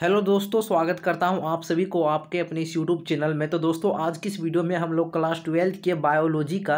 hello दोस्तों स्वागत करता हूं आप सभी को आपके अपने इस यूट्यूब चैनल में तो दोस्तों आज की इस वीडियो में हम लोग क्लास ट्वेल्थ के बायोलॉजी का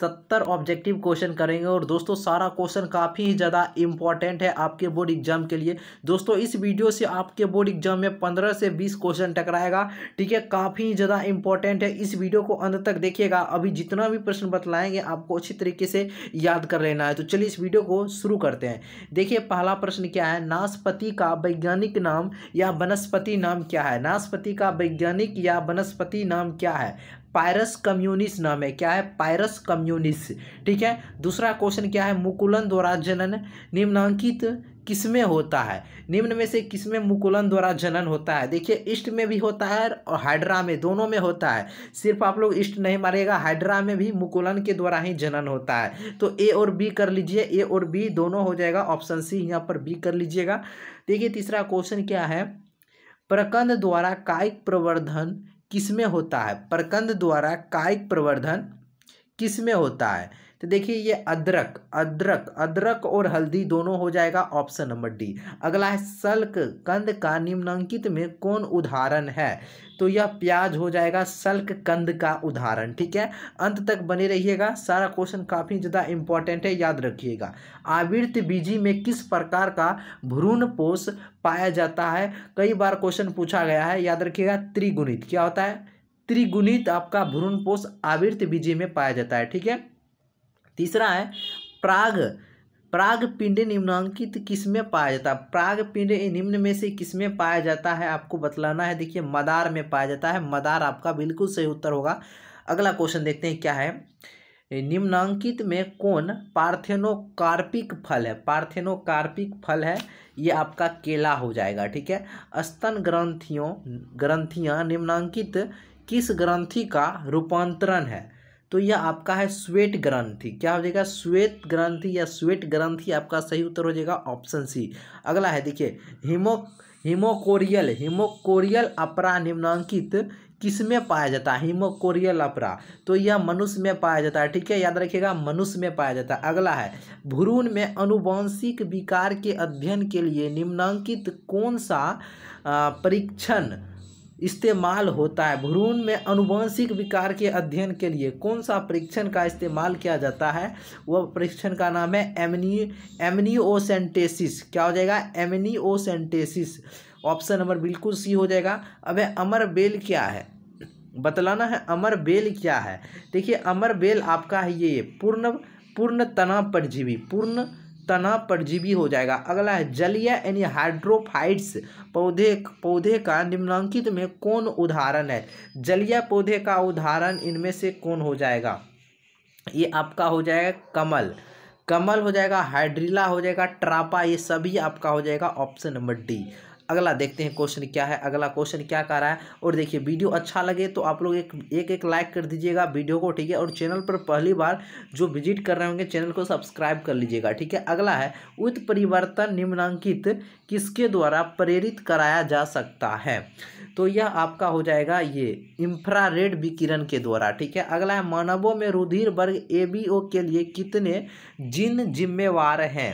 सत्तर ऑब्जेक्टिव क्वेश्चन करेंगे और दोस्तों सारा क्वेश्चन काफ़ी ही ज़्यादा इंपॉर्टेंट है आपके बोर्ड एग्जाम के लिए दोस्तों इस वीडियो से आपके बोर्ड एग्जाम में पंद्रह से बीस क्वेश्चन टकराएगा ठीक है काफ़ी ज़्यादा इंपॉर्टेंट है इस वीडियो को अंत तक देखिएगा अभी जितना भी प्रश्न बतलाएँगे आपको अच्छी तरीके से याद कर लेना है तो चलिए इस वीडियो को शुरू करते हैं देखिए पहला प्रश्न क्या है नाशपति का वैज्ञानिक नाम यह वनस्पति नाम क्या है नाशपति का वैज्ञानिक या वनस्पति नाम क्या है पायरस कम्युनिस नाम है क्या है पायरस कम्युनिस ठीक है दूसरा क्वेश्चन क्या है मुकुलन द्वारा जनन निम्नांकित किसमें होता है निम्न में से किसमें मुकुलन द्वारा जनन होता है देखिए ईस्ट में भी होता है और हाइड्रा में दोनों में होता है सिर्फ आप लोग ईस्ट नहीं मारेगा हाइड्रा में भी मुकुलन के द्वारा ही जनन होता है तो ए और बी कर लीजिए ए और बी दोनों हो जाएगा ऑप्शन सी यहाँ पर बी कर लीजिएगा देखिए तीसरा क्वेश्चन क्या है प्रकंद द्वारा कायिक प्रवर्धन किसमें होता है प्रकंद द्वारा कायिक प्रवर्धन किसमें होता है तो देखिए ये अदरक अदरक अदरक और हल्दी दोनों हो जाएगा ऑप्शन नंबर डी अगला है सल्क कंद का निम्नांकित में कौन उदाहरण है तो यह प्याज हो जाएगा सल्क कंद का उदाहरण ठीक है अंत तक बने रहिएगा सारा क्वेश्चन काफ़ी ज़्यादा इंपॉर्टेंट है याद रखिएगा आवृत बीजी में किस प्रकार का भ्रूण पोष पाया जाता है कई बार क्वेश्चन पूछा गया है याद रखिएगा त्रिगुणित क्या होता है त्रिगुणित आपका भ्रूण पोष आवृत बीजी में पाया जाता है ठीक है तीसरा है प्राग प्राग पिंड निम्नांकित किसमें पाया जाता है प्राग पिंड निम्न में से किसमें पाया जाता है आपको बतलाना है देखिए मदार में पाया जाता है मदार आपका बिल्कुल सही उत्तर होगा अगला क्वेश्चन देखते हैं क्या है निम्नांकित में कौन पार्थेनोकार्पिक फल है पार्थेनोकार्पिक फल है ये आपका केला हो जाएगा ठीक है स्तन ग्रंथियों ग्रंथियाँ निम्नांकित किस ग्रंथि का रूपांतरण है तो यह आपका है श्वेत ग्रंथि क्या हो जाएगा श्वेत ग्रंथि या स्वेट ग्रंथि आपका सही उत्तर हो जाएगा ऑप्शन सी अगला है देखिए हिमो हिमोकोरियल हिमोकोरियल अपरा निम्नांकित किस में पाया जाता है हिमोकोरियल अपरा तो यह मनुष्य में पाया जाता है ठीक है याद रखिएगा मनुष्य में पाया जाता है अगला है भ्रूण में अनुवांशिक विकार के अध्ययन के लिए निम्नांकित कौन सा परीक्षण इस्तेमाल होता है भ्रूण में अनुवंशिक विकार के अध्ययन के लिए कौन सा परीक्षण का इस्तेमाल किया जाता है वह परीक्षण का नाम है एमनी एमनीओसेंटेसिस क्या हो जाएगा एमनीओसेंटेसिस ऑप्शन नंबर बिल्कुल सी हो जाएगा अब है अमर बेल क्या है बतलाना है अमर बेल क्या है देखिए अमर बेल आपका है ये पूर्ण पूर्ण तनाव परजीवी पूर्ण तना परजीवी हो जाएगा अगला है जलीय यानी हाइड्रोफाइट्स पौधे पौधे का निम्नांकित में कौन उदाहरण है जलीय पौधे का उदाहरण इनमें से कौन हो जाएगा ये आपका हो जाएगा कमल कमल हो जाएगा हाइड्रिला हो जाएगा ट्रापा ये सभी आपका हो जाएगा ऑप्शन नंबर डी अगला देखते हैं क्वेश्चन क्या है अगला क्वेश्चन क्या कह रहा है और देखिए वीडियो अच्छा लगे तो आप लोग एक एक, एक लाइक कर दीजिएगा वीडियो को ठीक है और चैनल पर पहली बार जो विजिट कर रहे होंगे चैनल को सब्सक्राइब कर लीजिएगा ठीक है अगला है उत्परिवर्तन परिवर्तन निम्नांकित किसके द्वारा प्रेरित कराया जा सकता है तो यह आपका हो जाएगा ये इंफ्रा विकिरण के द्वारा ठीक है अगला है मानवों में रुधिर वर्ग ए के लिए कितने जिन जिम्मेवार हैं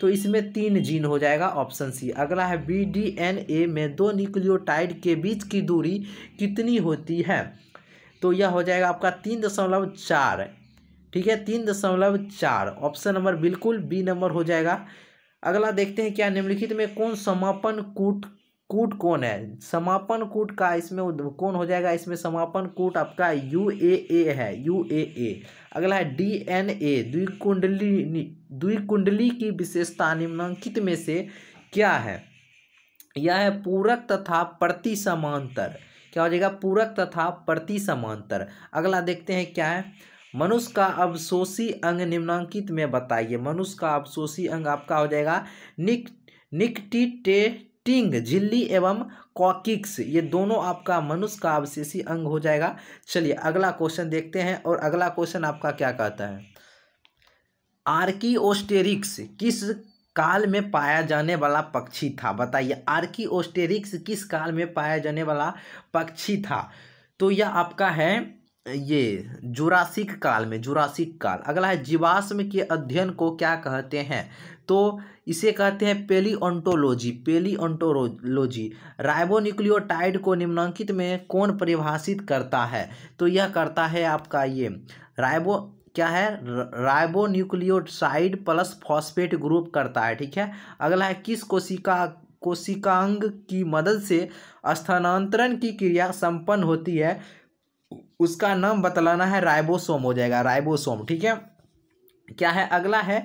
तो इसमें तीन जीन हो जाएगा ऑप्शन सी अगला है बी डी एन ए में दो न्यूक्लियोटाइड के बीच की दूरी कितनी होती है तो यह हो जाएगा आपका तीन दशमलव चार ठीक है तीन दशमलव चार ऑप्शन नंबर बिल्कुल बी नंबर हो जाएगा अगला देखते हैं क्या निम्नलिखित में कौन समापन कूट कूट कौन है समापन कूट का इसमें कौन हो जाएगा इसमें समापन कूट आपका यू ए ए है यू ए ए अगला है डी एन ए द्विकुंडली कुंडली की विशेषता निम्नांकित में से क्या है यह है पूरक तथा प्रति समांतर क्या हो जाएगा पूरक तथा प्रति समांतर अगला देखते हैं क्या है मनुष्य का अवशोषी अंग निम्नांकित में बताइए मनुष्य का अवशोषी अंग आपका हो जाएगा निक निकटिटे टिंग झिल्ली एवं कॉकिक्स ये दोनों आपका मनुष्य का अवशेषी अंग हो जाएगा चलिए अगला क्वेश्चन देखते हैं और अगला क्वेश्चन आपका क्या कहता है आर्कीओस्टेरिक्स किस काल में पाया जाने वाला पक्षी था बताइए आर्कीओस्टेरिक्स किस काल में पाया जाने वाला पक्षी था तो यह आपका है ये जुरासिक काल में जुरासिक काल अगला है जीवाश्म के अध्ययन को क्या कहते हैं तो इसे कहते हैं पेली ऑन्टोलॉजी पेली ऑन्टोलॉजी राइबोन्यूक्लियोटाइड को निम्नांकित में कौन परिभाषित करता है तो यह करता है आपका ये राइबो क्या है राइबोन्यूक्लियोसाइड प्लस फॉस्फेट ग्रुप करता है ठीक है अगला है किस कोशिका कोशिकांग की मदद से स्थानांतरण की क्रिया संपन्न होती है उसका नाम बतलाना है राइबोसोम हो जाएगा राइबोसोम ठीक है क्या है अगला है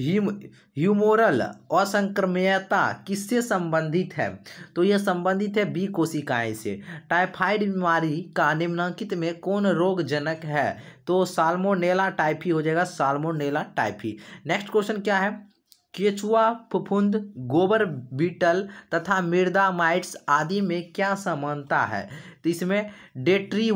ह्यूमोरल असंक्रमणता किससे संबंधित है तो यह संबंधित है बी कोशिकाएं से टाइफाइड बीमारी का निम्नांकित में कौन रोगजनक है तो साल्मोनेला टाइफी हो जाएगा साल्मोनेला टाइफी नेक्स्ट क्वेश्चन क्या है केचुआ फुफुंद गोबर बीटल तथा मृदा माइट्स आदि में क्या समानता है तो इसमें डेट्री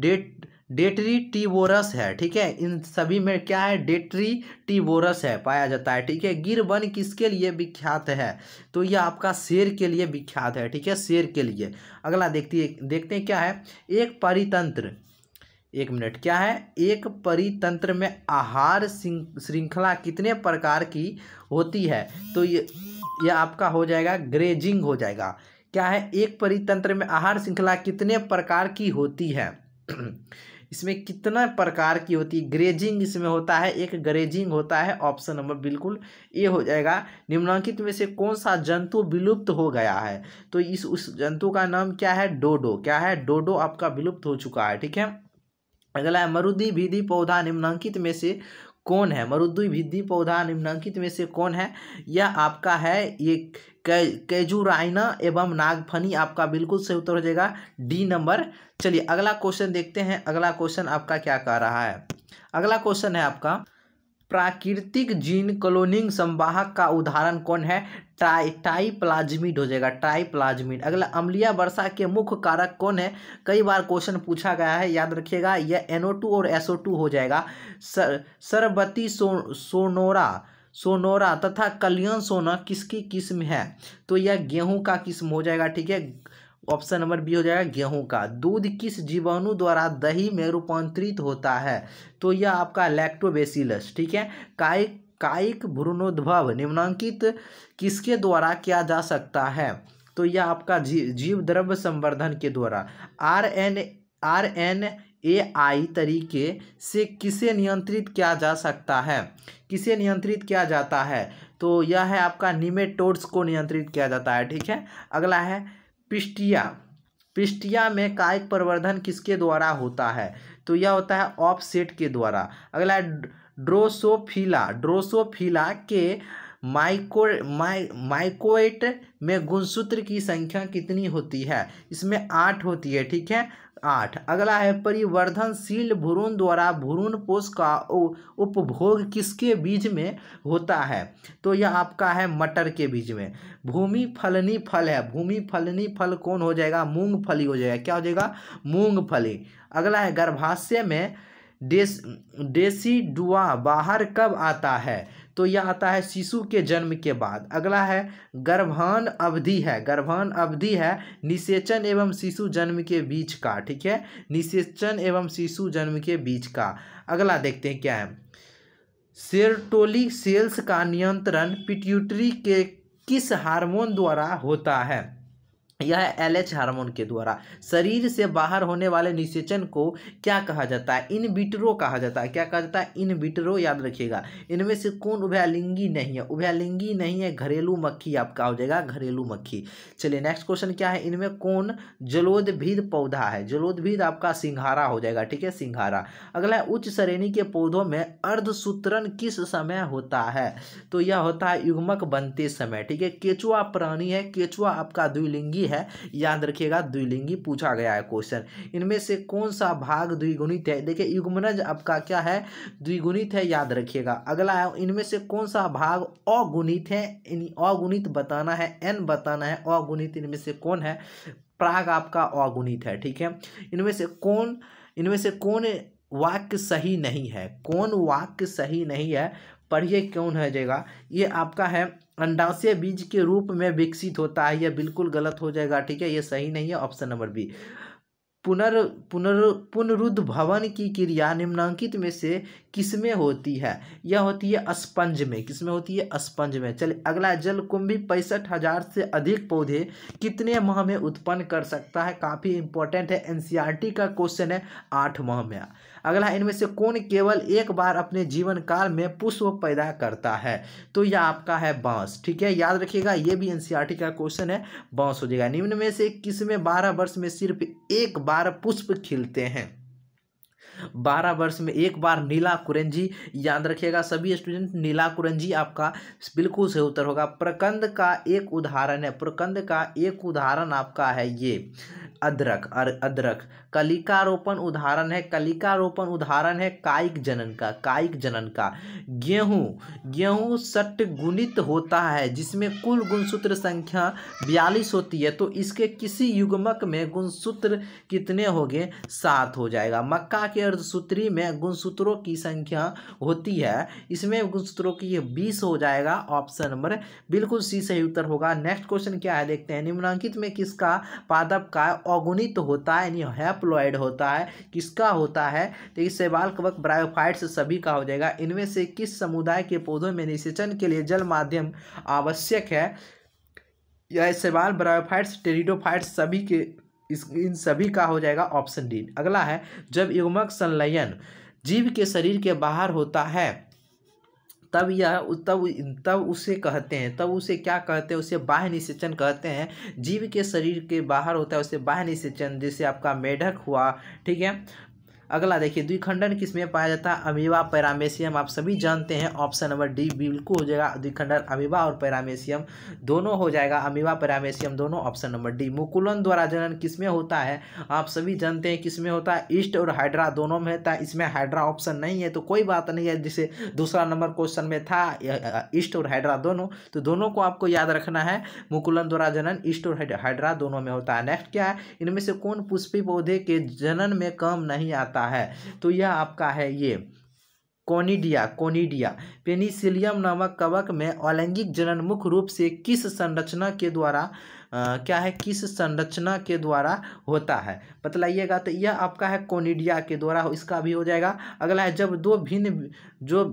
डेट डेटरी टीबोरस है ठीक है इन सभी में क्या है डेटरी टीबोरस है पाया जाता है ठीक है गिर वन किसके लिए विख्यात है तो यह आपका शेर के लिए विख्यात है ठीक है शेर के लिए अगला देखती है देखते हैं क्या है एक परितंत्र एक मिनट क्या है एक परितंत्र में आहार श्रृंखला कितने प्रकार की होती है तो ये यह आपका हो जाएगा ग्रेजिंग हो जाएगा क्या है एक परितंत्र में आहार श्रृंखला कितने प्रकार की होती है इसमें कितना प्रकार की होती है ग्रेजिंग इसमें होता है एक ग्रेजिंग होता है ऑप्शन नंबर बिल्कुल ए हो जाएगा निम्नांकित में से कौन सा जंतु विलुप्त हो गया है तो इस उस जंतु का नाम क्या है डोडो क्या है डोडो आपका विलुप्त हो चुका है ठीक है अगला है मरुदी भीदी पौधा निम्नांकित में से कौन है मरुद्विभिद्धि पौधा निम्नांकित में से कौन है यह आपका है ये कैजुराइना के, एवं नागफनी आपका बिल्कुल सही उत्तर हो जाएगा डी नंबर चलिए अगला क्वेश्चन देखते हैं अगला क्वेश्चन आपका क्या कह रहा है अगला क्वेश्चन है आपका प्राकृतिक जीन क्लोनिंग संवाहक का उदाहरण कौन है ट्राई टाइप्लाज्मिड हो जाएगा टाइप्लाज्मिड अगला अम्लिया वर्षा के मुख्य कारक कौन है कई बार क्वेश्चन पूछा गया है याद रखिएगा यह एनओ और एसओ हो जाएगा सर सरबती सो, सोनोरा सोनोरा तथा कलियन सोना किसकी किस्म है तो यह गेहूं का किस्म हो जाएगा ठीक है ऑप्शन नंबर बी हो जाएगा गेहूं का दूध किस जीवाणु द्वारा दही में रूपांतरित होता है तो यह आपका लैक्टोबेसिलस ठीक है काय कायिक भ्रूणोद्भव निम्नांकित किसके द्वारा किया जा सकता है तो यह आपका जी जीव द्रव्य संवर्धन के द्वारा R N R N A I तरीके से किसे नियंत्रित किया जा सकता है किसे नियंत्रित किया जाता है तो यह है आपका निमेटोड्स को नियंत्रित किया जाता है ठीक है अगला है पिस्टिया पिस्टिया में कायिक प्रवर्धन किसके द्वारा होता है तो यह होता है ऑफसेट के द्वारा अगला है ड्रोसोफिला ड्रोसोफिला के माइको माइ माइकोएट में गुणसूत्र की संख्या कितनी होती है इसमें आठ होती है ठीक है आठ अगला है परिवर्धनशील भ्रूण द्वारा भ्रूण पोष का उपभोग किसके बीज में होता है तो यह आपका है मटर के बीज में भूमि फलनी फल है भूमि फलनी फल कौन हो जाएगा मूंगफली हो जाएगा क्या हो जाएगा मूंगफली अगला है गर्भाशय में डेस डेसीडुआ बाहर कब आता है तो यह आता है शिशु के जन्म के बाद अगला है गर्भान अवधि है गर्भान अवधि है निषेचन एवं शिशु जन्म के बीच का ठीक है निषेचन एवं शिशु जन्म के बीच का अगला देखते हैं क्या है सेरटोली सेल्स का नियंत्रण पिट्यूटरी के किस हार्मोन द्वारा होता है यह एलएच हार्मोन के द्वारा शरीर से बाहर होने वाले निषेचन को क्या कहा जाता है इन विटरो कहा जाता है क्या कहा जाता है इन विटरो याद रखिएगा इनमें से कौन उभयालिंगी नहीं है उभयलिंगी नहीं है घरेलू मक्खी आपका हो जाएगा घरेलू मक्खी चलिए नेक्स्ट क्वेश्चन क्या है इनमें कौन जलोदभीद पौधा है जलोदभीद आपका सिंघारा हो जाएगा ठीक है सिंघारा अगला उच्च श्रेणी के पौधों में अर्धसूत्रण किस समय होता है तो यह होता है युग्मक बनते समय ठीक है केचुआ प्राणी है केचुआ आपका द्विलिंगी सही है याद रखिएगा द्विलिंगी पूछा गया है क्वेश्चन इनमें से कौन सा भाग द्विगुणित है देखिए युग्मनज आपका क्या है द्विगुणित है याद रखिएगा अगला है इनमें से कौन सा भाग अगुणित है अगुणित बताना है एन बताना है अगुणित इनमें से कौन है प्राग आपका अगुणित है ठीक है इनमें से कौन इनमें से कौन वाक्य सही नहीं है कौन वाक्य सही नहीं है पढ़िए क्यों रह जाएगा ये आपका है अंडाशय बीज के रूप में विकसित होता है यह बिल्कुल गलत हो जाएगा ठीक है यह सही नहीं है ऑप्शन नंबर बी पुनर् पुनर् भवन की क्रिया निम्नांकित में से किसमें होती है यह होती है स्पंज में किसमें होती है स्पंज में चलिए अगला जल कुंभी पैंसठ हजार से अधिक पौधे कितने माह में उत्पन्न कर सकता है काफ़ी इंपॉर्टेंट है एनसीईआरटी का क्वेश्चन है आठ माह में अगला इनमें से कौन केवल एक बार अपने जीवन काल में पुष्प पैदा करता है तो यह आपका है बांस ठीक है याद रखिएगा ये भी एनसीईआरटी e का क्वेश्चन है बांस हो जाएगा निम्न में से किसमें बारह वर्ष में सिर्फ एक बार पुष्प खिलते हैं बारह वर्ष में एक बार नीला कुरंजी याद रखिएगा सभी स्टूडेंट नीला कुरंजी आपका बिल्कुल सही उत्तर होगा प्रकंद का एक उदाहरण है प्रकंद का एक उदाहरण आपका है ये अदरक और अदरक कलिकारोपण उदाहरण है कलिकारोपण उदाहरण है कायिक जनन का कायिक जनन का गेहूँ गेहूँ सट गुणित होता है जिसमें कुल गुणसूत्र संख्या बयालीस होती है तो इसके किसी युग्मक में गुणसूत्र कितने हो गए सात हो जाएगा मक्का के अर्धसूत्री में गुणसूत्रों की संख्या होती है इसमें गुणसूत्रों की बीस हो जाएगा ऑप्शन नंबर बिल्कुल सी सही उत्तर होगा नेक्स्ट क्वेश्चन क्या है देखते हैं निम्नांकित में किसका पादप का अगुणित होता है यानी हैप्लोइड होता है किसका होता है तो इस सेवाल कवक ब्रायोफाइट्स सभी का हो जाएगा इनमें से किस समुदाय के पौधों में निषेचन के लिए जल माध्यम आवश्यक है यह सेवाल ब्रायोफाइट्स टेरिडोफाइट्स सभी के इस इन सभी का हो जाएगा ऑप्शन डी अगला है जब युगमक संलयन जीव के शरीर के बाहर होता है तब यह तब तब उसे कहते हैं तब उसे क्या कहते हैं उसे बाह्य निषेचन कहते हैं जीव के शरीर के बाहर होता है उसे बाह्य निषेचन जैसे आपका मेढक हुआ ठीक है अगला देखिए द्विखंडन किस में पाया जाता है अमीबा पैरामेशियम आप सभी जानते हैं ऑप्शन नंबर डी बिल्कुल हो जाएगा द्विखंडन अमीबा और पैरामेशियम दोनों हो जाएगा अमीबा पैरामेशियम दोनों ऑप्शन नंबर डी मुकुलन द्वारा जनन किस में होता है आप सभी जानते हैं किस में होता है ईस्ट और हाइड्रा दोनों में होता है इसमें हाइड्रा ऑप्शन नहीं है तो कोई बात नहीं है जिसे दूसरा नंबर क्वेश्चन में था ईस्ट और हाइड्रा दोनों तो दोनों को आपको याद रखना है मुकुलन द्वारा जनन ईस्ट और हाइड्रा दोनों में होता है नेक्स्ट क्या है इनमें से कौन पुष्पी पौधे के जनन में कम नहीं आता जाता है तो यह आपका है ये कोनिडिया कोनिडिया पेनिसिलियम नामक कवक में अलैंगिक जनन मुख्य रूप से किस संरचना के द्वारा आ, क्या है किस संरचना के द्वारा होता है बतलाइएगा तो यह आपका है कोनिडिया के द्वारा इसका भी हो जाएगा अगला है जब दो भिन्न जो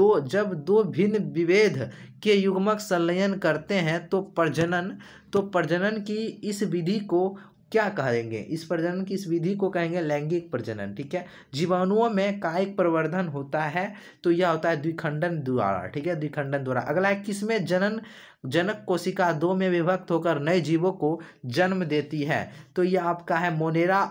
दो जब दो भिन्न विभेद के युग्मक संलयन करते हैं तो प्रजनन तो प्रजनन की इस विधि को क्या कहेंगे इस प्रजनन की इस विधि को कहेंगे लैंगिक प्रजनन ठीक है जीवाणुओं में कायिक प्रवर्धन होता है तो यह होता है द्विखंडन द्वारा ठीक है द्विखंडन द्वारा अगला है किसमें जनन जनक कोशिका दो में विभक्त होकर नए जीवों को जन्म देती है तो यह आपका है मोनेरा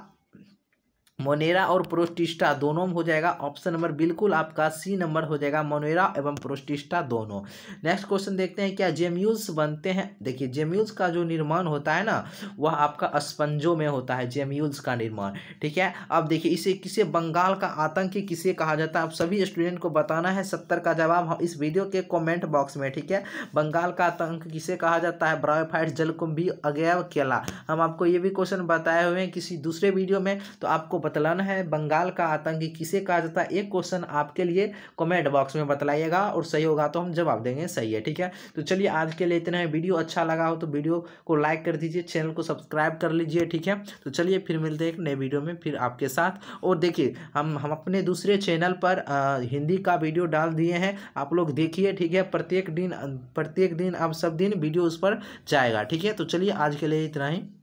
मोनेरा और प्रोस्टिस्टा दोनों में हो जाएगा ऑप्शन नंबर बिल्कुल आपका सी नंबर हो जाएगा मोनेरा एवं प्रोस्टिस्टा दोनों नेक्स्ट क्वेश्चन देखते हैं क्या जेम्यूल्स बनते हैं देखिए जेम्यूल्स का जो निर्माण होता है ना वह आपका स्पंजों में होता है जेम्यूल्स का निर्माण ठीक है अब देखिए इसे किसे बंगाल का आतंकी किसे कहा जाता है आप सभी स्टूडेंट को बताना है सत्तर का जवाब इस वीडियो के कॉमेंट बॉक्स में ठीक है बंगाल का आतंक किसे कहा जाता है ब्रायोफाइट जलकुंभी अगैव केला हम आपको ये भी क्वेश्चन बताए हुए हैं किसी दूसरे वीडियो में तो आपको बतलाना है बंगाल का आतंकी किसे कहा जाता है एक क्वेश्चन आपके लिए कमेंट बॉक्स में बतलाइएगा और सही होगा तो हम जवाब देंगे सही है ठीक है तो चलिए आज के लिए इतना है वीडियो अच्छा लगा हो तो वीडियो को लाइक कर दीजिए चैनल को सब्सक्राइब कर लीजिए ठीक है तो चलिए फिर मिलते हैं एक नए वीडियो में फिर आपके साथ और देखिए हम हम अपने दूसरे चैनल पर हिंदी का वीडियो डाल दिए हैं आप लोग देखिए ठीक है प्रत्येक दिन प्रत्येक दिन अब सब दिन वीडियो उस पर जाएगा ठीक है तो चलिए आज के लिए इतना ही